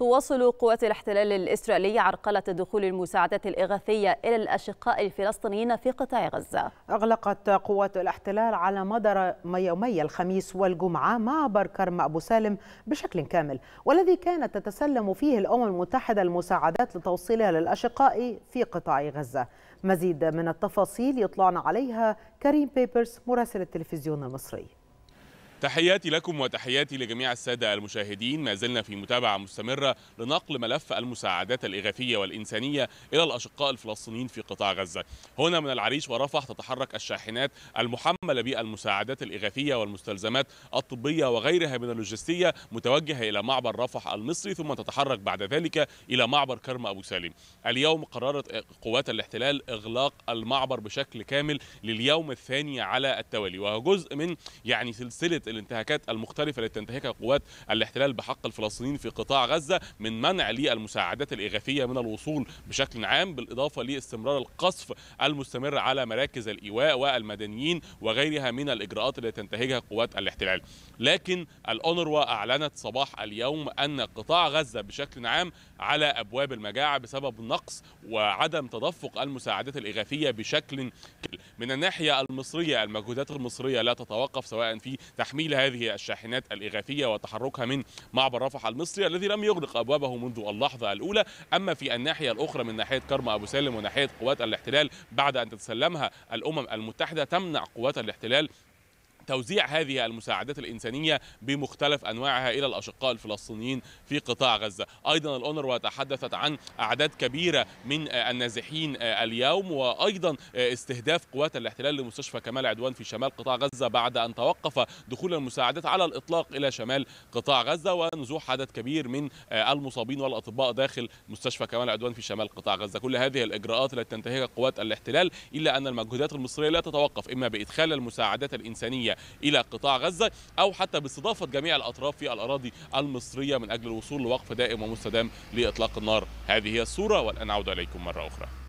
تواصل قوات الاحتلال الإسرائيلي عرقلة دخول المساعدات الإغاثية إلى الأشقاء الفلسطينيين في قطاع غزة أغلقت قوات الاحتلال على مدار يومي الخميس والجمعة معبر كرم أبو سالم بشكل كامل والذي كانت تتسلم فيه الأمم المتحدة المساعدات لتوصيلها للأشقاء في قطاع غزة مزيد من التفاصيل يطلعنا عليها كريم بيبرس مراسل التلفزيون المصري تحياتي لكم وتحياتي لجميع السادة المشاهدين ما زلنا في متابعة مستمرة لنقل ملف المساعدات الإغاثية والإنسانية إلى الأشقاء الفلسطينيين في قطاع غزة هنا من العريش ورفح تتحرك الشاحنات المحملة بالمساعدات الإغاثية والمستلزمات الطبية وغيرها من اللوجستية متوجهة إلى معبر رفح المصري ثم تتحرك بعد ذلك إلى معبر كرم أبو سالم اليوم قررت قوات الاحتلال إغلاق المعبر بشكل كامل لليوم الثاني على التوالي وهو جزء من يعني سلسلة الانتهاكات المختلفة التي تنتهكها قوات الاحتلال بحق الفلسطينيين في قطاع غزة من منع للمساعدات الإغاثية من الوصول بشكل عام بالإضافة لاستمرار القصف المستمر على مراكز الإيواء والمدنيين وغيرها من الإجراءات التي تنتهجها قوات الاحتلال لكن الأونروا أعلنت صباح اليوم أن قطاع غزة بشكل عام على أبواب المجاعة بسبب نقص وعدم تدفق المساعدات الإغاثية بشكل من الناحية المصرية المجهودات المصرية لا تتوقف سواء في تحميل تحميل هذه الشاحنات الإغاثية وتحركها من معبر رفح المصري الذي لم يغلق أبوابه منذ اللحظة الأولى أما في الناحية الأخرى من ناحية كرم أبو سالم وناحية قوات الاحتلال بعد أن تتسلمها الأمم المتحدة تمنع قوات الاحتلال توزيع هذه المساعدات الإنسانية بمختلف أنواعها إلى الأشقاء الفلسطينيين في قطاع غزة أيضا الأونروا تحدثت عن أعداد كبيرة من النازحين اليوم وأيضا استهداف قوات الاحتلال لمستشفى كمال عدوان في شمال قطاع غزة بعد أن توقف دخول المساعدات على الإطلاق إلى شمال قطاع غزة ونزوح عدد كبير من المصابين والأطباء داخل مستشفى كمال عدوان في شمال قطاع غزة كل هذه الإجراءات التي تنتهجها قوات الاحتلال إلا أن المجهودات المصرية لا تتوقف إما بإدخال المساعدات الإنسانية الإنسانية إلى قطاع غزة أو حتى باستضافة جميع الأطراف في الأراضي المصرية من أجل الوصول لوقف دائم ومستدام لإطلاق النار هذه هي الصورة والآن أعود إليكم مرة أخرى